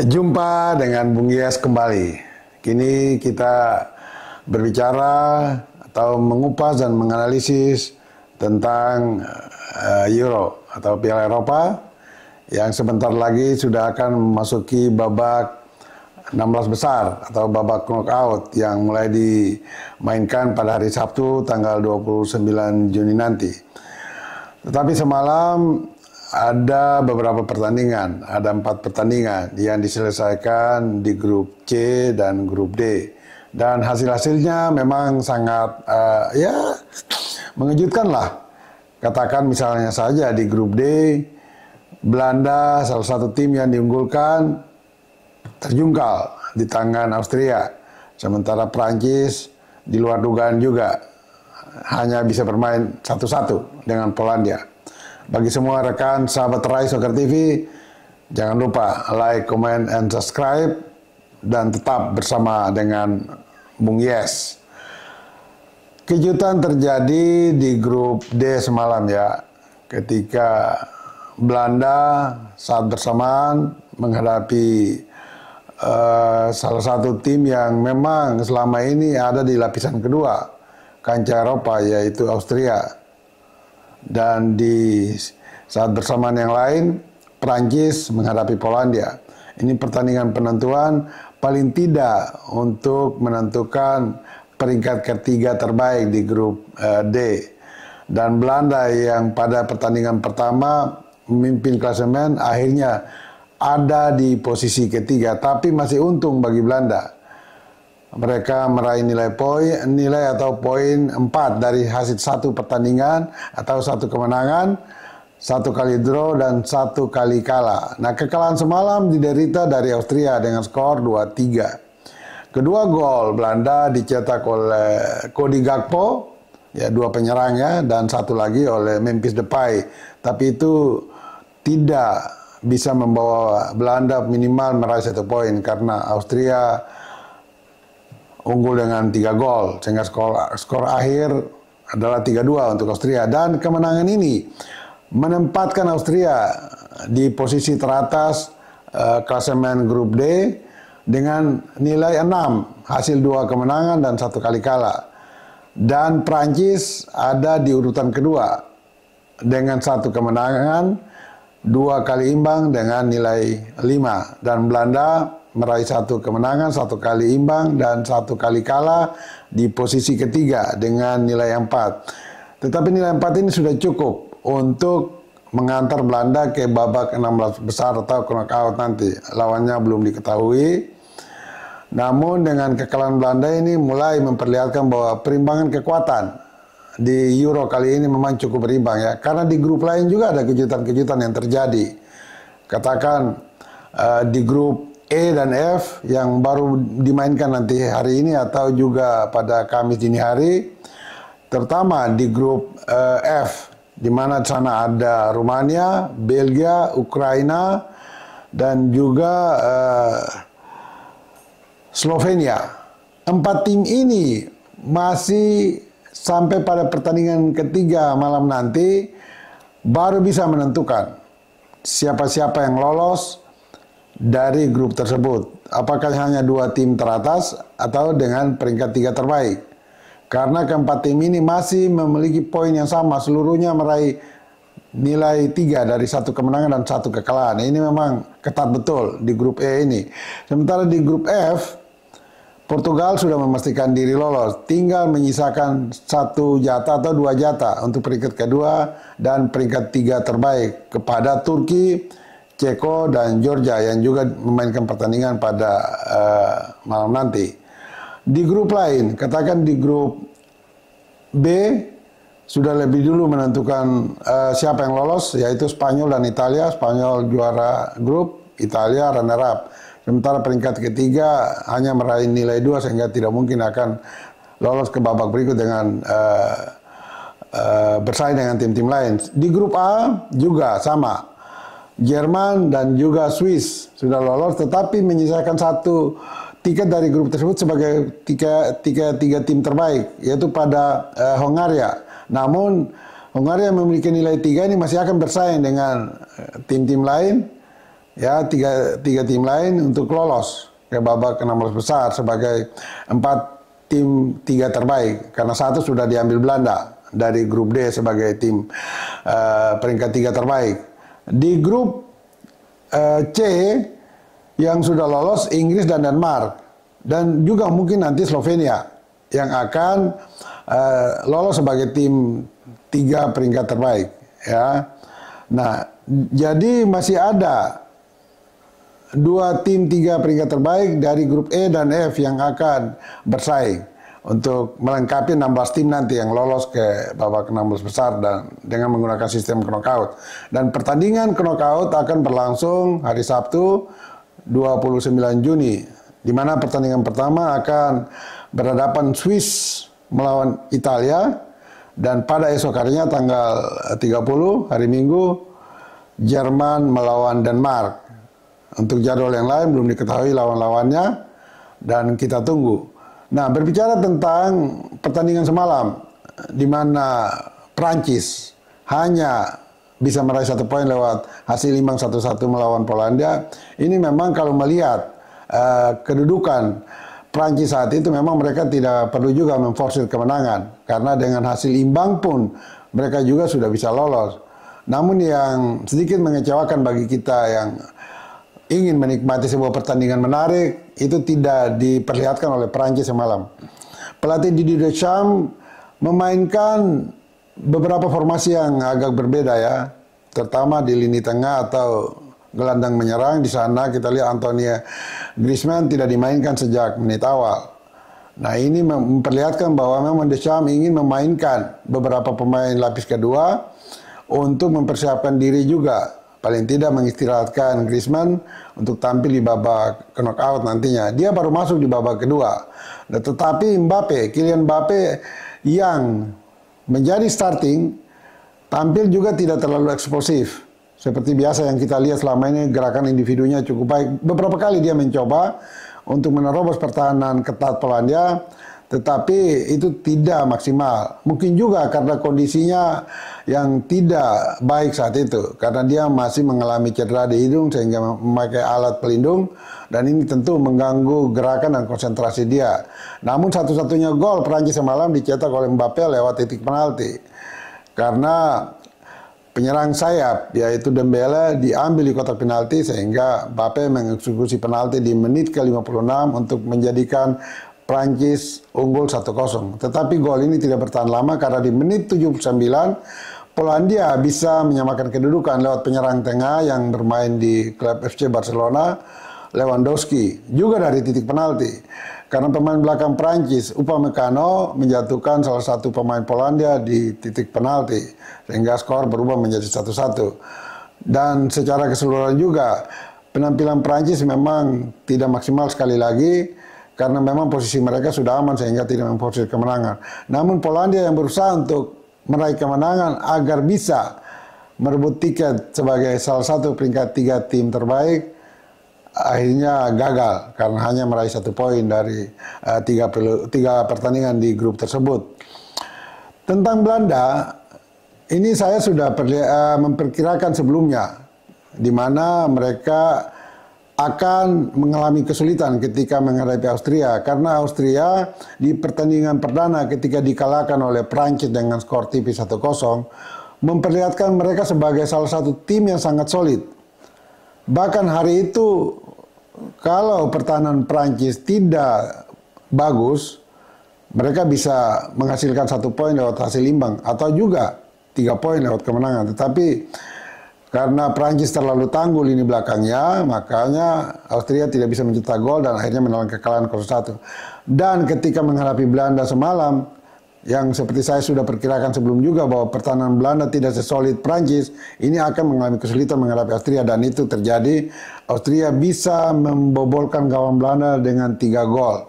Jumpa dengan Bung Yes kembali. Kini kita berbicara atau mengupas dan menganalisis tentang uh, Euro atau Piala Eropa yang sebentar lagi sudah akan memasuki babak 16 besar atau babak knockout yang mulai dimainkan pada hari Sabtu tanggal 29 Juni nanti. Tetapi semalam ada beberapa pertandingan, ada empat pertandingan yang diselesaikan di grup C dan grup D. Dan hasil-hasilnya memang sangat uh, ya mengejutkan lah. Katakan misalnya saja di grup D, Belanda salah satu tim yang diunggulkan terjungkal di tangan Austria. Sementara Prancis di luar dugaan juga hanya bisa bermain satu-satu dengan Polandia. Bagi semua rekan sahabat Rai Soccer TV, jangan lupa like, comment, and subscribe dan tetap bersama dengan Bung Yes. Kejutan terjadi di grup D semalam ya, ketika Belanda saat bersamaan menghadapi uh, salah satu tim yang memang selama ini ada di lapisan kedua kancah Eropa yaitu Austria dan di saat bersamaan yang lain Prancis menghadapi Polandia. Ini pertandingan penentuan paling tidak untuk menentukan peringkat ketiga terbaik di grup uh, D. Dan Belanda yang pada pertandingan pertama memimpin klasemen akhirnya ada di posisi ketiga tapi masih untung bagi Belanda mereka meraih nilai poin nilai atau poin 4 dari hasil satu pertandingan atau satu kemenangan, satu kali draw dan satu kali kalah. Nah, kekalahan semalam diderita dari Austria dengan skor 2-3. Kedua gol Belanda dicetak oleh Cody Gakpo, ya dua penyerangnya dan satu lagi oleh Memphis Depay. Tapi itu tidak bisa membawa Belanda minimal meraih satu poin karena Austria unggul dengan tiga gol sehingga skor skor akhir adalah tiga dua untuk Austria dan kemenangan ini menempatkan Austria di posisi teratas uh, klasemen grup D dengan nilai enam hasil dua kemenangan dan satu kali kalah. Dan Prancis ada di urutan kedua dengan satu kemenangan, dua kali imbang dengan nilai lima dan Belanda meraih satu kemenangan, satu kali imbang, dan satu kali kalah di posisi ketiga dengan nilai empat. Tetapi nilai empat ini sudah cukup untuk mengantar Belanda ke babak 16 besar atau knockout nanti. Lawannya belum diketahui. Namun dengan kekalahan Belanda ini mulai memperlihatkan bahwa perimbangan kekuatan di Euro kali ini memang cukup berimbang ya. Karena di grup lain juga ada kejutan-kejutan yang terjadi. Katakan uh, di grup E dan F yang baru dimainkan nanti hari ini atau juga pada Kamis dini hari, terutama di grup uh, F, di mana sana ada Rumania, Belgia, Ukraina, dan juga uh, Slovenia. Empat tim ini masih sampai pada pertandingan ketiga malam nanti baru bisa menentukan siapa-siapa yang lolos dari grup tersebut. Apakah hanya dua tim teratas atau dengan peringkat tiga terbaik? Karena keempat tim ini masih memiliki poin yang sama, seluruhnya meraih nilai tiga dari satu kemenangan dan satu kekalahan. Ini memang ketat betul di grup E ini. Sementara di grup F, Portugal sudah memastikan diri lolos, tinggal menyisakan satu jatah atau dua jatah untuk peringkat kedua dan peringkat tiga terbaik kepada Turki, Ceko dan Georgia yang juga memainkan pertandingan pada uh, malam nanti. Di grup lain, katakan di grup B sudah lebih dulu menentukan uh, siapa yang lolos yaitu Spanyol dan Italia. Spanyol juara grup, Italia runner up. Sementara peringkat ketiga hanya meraih nilai dua sehingga tidak mungkin akan lolos ke babak berikut dengan uh, uh, bersaing dengan tim-tim lain. Di grup A juga sama Jerman dan juga Swiss sudah lolos tetapi menyisakan satu tiket dari grup tersebut sebagai tiga, tiga, tiga tim terbaik yaitu pada eh, Hongaria. Namun Hongaria memiliki nilai tiga ini masih akan bersaing dengan eh, tim-tim lain ya tiga, tiga tim lain untuk lolos ke babak enam belas besar sebagai empat tim tiga terbaik karena satu sudah diambil Belanda dari grup D sebagai tim uh, peringkat tiga terbaik. Di grup eh, C yang sudah lolos Inggris dan Denmark dan juga mungkin nanti Slovenia yang akan uh, lolos sebagai tim tiga peringkat terbaik ya. Nah, jadi masih ada dua tim tiga peringkat terbaik dari grup E dan F yang akan bersaing untuk melengkapi 16 tim nanti yang lolos ke babak 16 besar dan dengan menggunakan sistem knockout. Dan pertandingan knockout akan berlangsung hari Sabtu 29 Juni di mana pertandingan pertama akan berhadapan Swiss melawan Italia dan pada esok harinya tanggal 30 hari Minggu Jerman melawan Denmark. Untuk jadwal yang lain belum diketahui lawan-lawannya dan kita tunggu. Nah, berbicara tentang pertandingan semalam di mana Prancis hanya bisa meraih satu poin lewat hasil imbang satu-satu melawan Polandia. Ini memang kalau melihat uh, kedudukan Prancis saat itu memang mereka tidak perlu juga memforsir kemenangan karena dengan hasil imbang pun mereka juga sudah bisa lolos. Namun yang sedikit mengecewakan bagi kita yang ingin menikmati sebuah pertandingan menarik itu tidak diperlihatkan oleh Perancis semalam. Pelatih Didier Deschamps memainkan beberapa formasi yang agak berbeda ya, terutama di lini tengah atau gelandang menyerang di sana kita lihat Antonia Griezmann tidak dimainkan sejak menit awal. Nah ini memperlihatkan bahwa memang Deschamps ingin memainkan beberapa pemain lapis kedua untuk mempersiapkan diri juga paling tidak mengistirahatkan Griezmann untuk tampil di babak knockout nantinya. Dia baru masuk di babak kedua. Nah, tetapi Mbappe, Kylian Mbappe yang menjadi starting tampil juga tidak terlalu eksplosif. Seperti biasa yang kita lihat selama ini gerakan individunya cukup baik. Beberapa kali dia mencoba untuk menerobos pertahanan ketat Polandia, tetapi itu tidak maksimal. Mungkin juga karena kondisinya yang tidak baik saat itu, karena dia masih mengalami cedera di hidung sehingga memakai alat pelindung dan ini tentu mengganggu gerakan dan konsentrasi dia. Namun satu-satunya gol Perancis semalam dicetak oleh Mbappe lewat titik penalti. Karena penyerang sayap yaitu Dembele diambil di kotak penalti sehingga Mbappe mengeksekusi penalti di menit ke-56 untuk menjadikan Prancis unggul 1-0. Tetapi gol ini tidak bertahan lama karena di menit 79 Polandia bisa menyamakan kedudukan lewat penyerang tengah yang bermain di klub FC Barcelona Lewandowski juga dari titik penalti. Karena pemain belakang Prancis Upamecano menjatuhkan salah satu pemain Polandia di titik penalti sehingga skor berubah menjadi 1-1. Dan secara keseluruhan juga penampilan Prancis memang tidak maksimal sekali lagi karena memang posisi mereka sudah aman sehingga tidak memforsir kemenangan. Namun Polandia yang berusaha untuk meraih kemenangan agar bisa merebut tiket sebagai salah satu peringkat tiga tim terbaik akhirnya gagal karena hanya meraih satu poin dari uh, tiga, tiga pertandingan di grup tersebut. Tentang Belanda, ini saya sudah uh, memperkirakan sebelumnya, di mana mereka akan mengalami kesulitan ketika menghadapi Austria karena Austria di pertandingan perdana ketika dikalahkan oleh Prancis dengan skor tipis 1-0 memperlihatkan mereka sebagai salah satu tim yang sangat solid. Bahkan hari itu kalau pertahanan Prancis tidak bagus, mereka bisa menghasilkan satu poin lewat hasil imbang atau juga tiga poin lewat kemenangan. Tetapi karena Prancis terlalu tangguh ini belakangnya, makanya Austria tidak bisa mencetak gol dan akhirnya menelan kekalahan 0-1. Dan ketika menghadapi Belanda semalam, yang seperti saya sudah perkirakan sebelum juga bahwa pertahanan Belanda tidak sesolid Prancis, ini akan mengalami kesulitan menghadapi Austria dan itu terjadi. Austria bisa membobolkan gawang Belanda dengan tiga gol.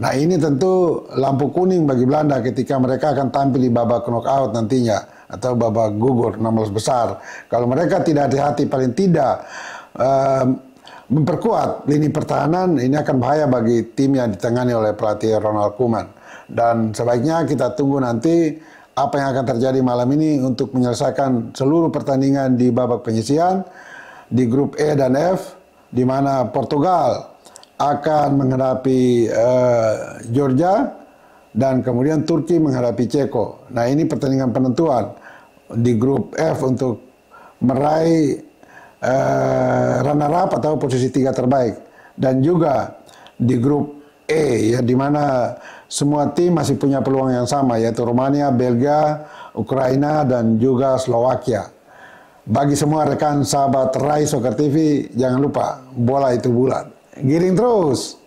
Nah ini tentu lampu kuning bagi Belanda ketika mereka akan tampil di babak knockout nantinya atau babak gugur 16 besar. Kalau mereka tidak hati-hati paling tidak memperkuat lini pertahanan ini akan bahaya bagi tim yang ditangani oleh pelatih Ronald Koeman. Dan sebaiknya kita tunggu nanti apa yang akan terjadi malam ini untuk menyelesaikan seluruh pertandingan di babak penyisian di grup E dan F di mana Portugal akan menghadapi uh, Georgia dan kemudian Turki menghadapi Ceko. Nah ini pertandingan penentuan di grup F untuk meraih eh, runner-up atau posisi tiga terbaik dan juga di grup E ya di mana semua tim masih punya peluang yang sama yaitu Romania, Belgia, Ukraina dan juga Slovakia. Bagi semua rekan sahabat Rai Soccer TV jangan lupa bola itu bulat. Giring terus.